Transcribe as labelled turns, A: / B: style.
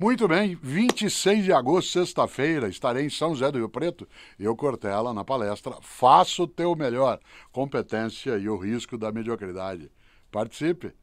A: Muito bem, 26 de agosto, sexta-feira, estarei em São José do Rio Preto, eu Cortella, na palestra Faça o Teu Melhor, Competência e o Risco da Mediocridade. Participe!